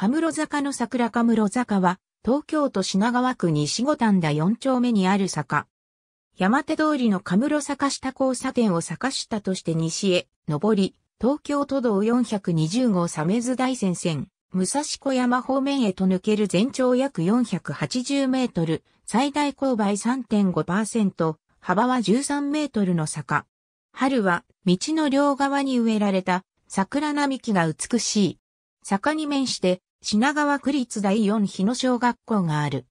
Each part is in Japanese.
カムロ坂の桜カムロ坂は、東京都品川区西五反田4丁目にある坂。山手通りのカムロ坂下交差点を坂下として西へ、上り、東京都道420号サメズ大戦線、武蔵小山方面へと抜ける全長約480メートル、最大勾配3.5%、幅は13メートルの坂。春は、道の両側に植えられた、桜並木が美しい。坂に面して、品川区立第四日野小学校がある。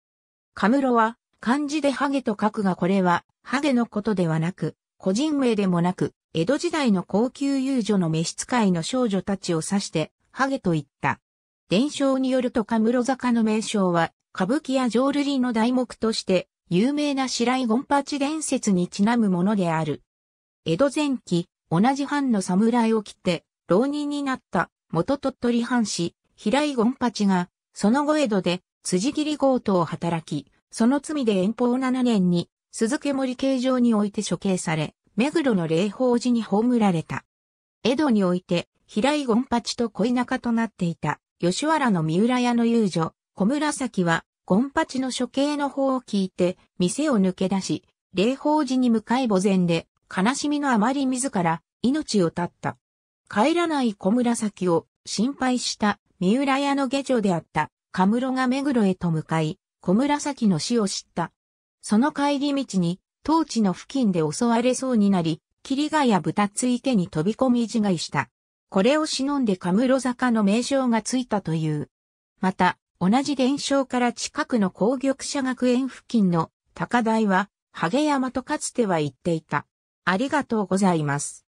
カムロは、漢字でハゲと書くがこれは、ハゲのことではなく、個人名でもなく、江戸時代の高級遊女の召使いの少女たちを指して、ハゲと言った。伝承によるとカムロ坂の名称は、歌舞伎や浄瑠璃の題目として、有名な白井パチ伝説にちなむものである。江戸前期、同じ藩の侍を着て、浪人になった元鳥取藩士、平井権八が、その後江戸で、辻切り強盗を働き、その罪で遠方7年に、鈴木森刑場において処刑され、目黒の霊宝寺に葬られた。江戸において、平井権八と恋仲となっていた、吉原の三浦屋の遊女、小紫は、権八の処刑の方を聞いて、店を抜け出し、霊宝寺に向かい墓前で、悲しみのあまり自ら、命を絶った。帰らない小紫を心配した三浦屋の下女であった、カムロが目黒へと向かい、小紫の死を知った。その帰り道に、当地の付近で襲われそうになり、霧ヶ谷豚つ池に飛び込み自害した。これを忍んでカムロ坂の名称がついたという。また、同じ伝承から近くの紅玉社学園付近の高台は、ハゲ山とかつては言っていた。ありがとうございます。